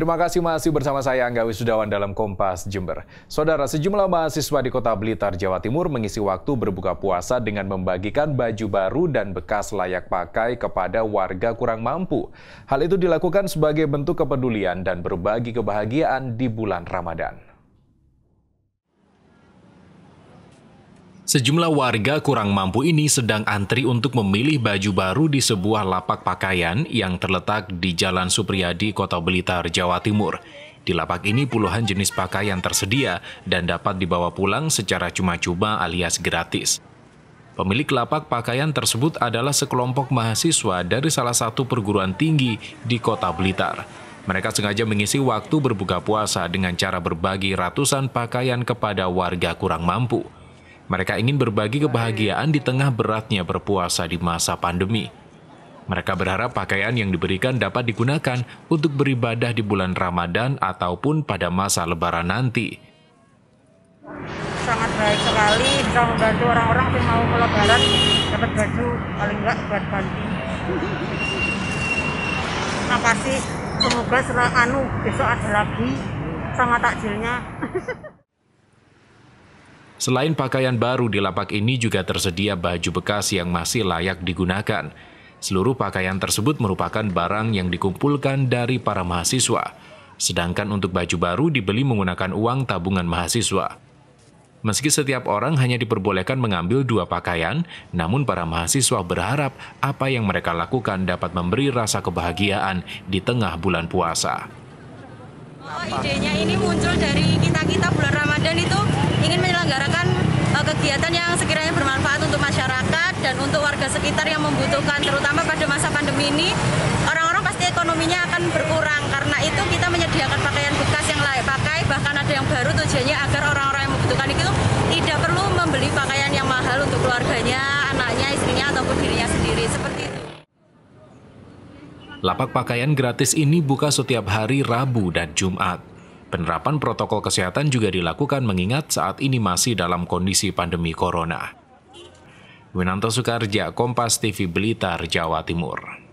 Terima kasih masih bersama saya Angga Wisudawan dalam Kompas Jember. Saudara, sejumlah mahasiswa di kota Blitar, Jawa Timur mengisi waktu berbuka puasa dengan membagikan baju baru dan bekas layak pakai kepada warga kurang mampu. Hal itu dilakukan sebagai bentuk kepedulian dan berbagi kebahagiaan di bulan Ramadan. Sejumlah warga kurang mampu ini sedang antri untuk memilih baju baru di sebuah lapak pakaian yang terletak di Jalan Supriyadi, Kota Blitar, Jawa Timur. Di lapak ini puluhan jenis pakaian tersedia dan dapat dibawa pulang secara cuma-cuma alias gratis. Pemilik lapak pakaian tersebut adalah sekelompok mahasiswa dari salah satu perguruan tinggi di Kota Blitar. Mereka sengaja mengisi waktu berbuka puasa dengan cara berbagi ratusan pakaian kepada warga kurang mampu. Mereka ingin berbagi kebahagiaan di tengah beratnya berpuasa di masa pandemi. Mereka berharap pakaian yang diberikan dapat digunakan untuk beribadah di bulan Ramadan ataupun pada masa Lebaran nanti. Sangat baik sekali bisa membantu orang-orang yang mau ke Lebaran dapat baju paling enggak buat ganti. Terima kasih. Semoga anu besok ada lagi sama takjilnya. Selain pakaian baru di lapak ini juga tersedia baju bekas yang masih layak digunakan. Seluruh pakaian tersebut merupakan barang yang dikumpulkan dari para mahasiswa, sedangkan untuk baju baru dibeli menggunakan uang tabungan mahasiswa. Meski setiap orang hanya diperbolehkan mengambil dua pakaian, namun para mahasiswa berharap apa yang mereka lakukan dapat memberi rasa kebahagiaan di tengah bulan puasa. Oh, idenya ini muncul dari kegiatan yang sekiranya bermanfaat untuk masyarakat dan untuk warga sekitar yang membutuhkan, terutama pada masa pandemi ini, orang-orang pasti ekonominya akan berkurang. Karena itu kita menyediakan pakaian bekas yang layak pakai, bahkan ada yang baru tujuannya agar orang-orang yang membutuhkan itu tidak perlu membeli pakaian yang mahal untuk keluarganya, anaknya, istrinya, ataupun dirinya sendiri. Seperti itu. Lapak pakaian gratis ini buka setiap hari Rabu dan Jumat. Penerapan protokol kesehatan juga dilakukan mengingat saat ini masih dalam kondisi pandemi corona. Winanto Sukarja, Kompas TV Blitar, Jawa Timur.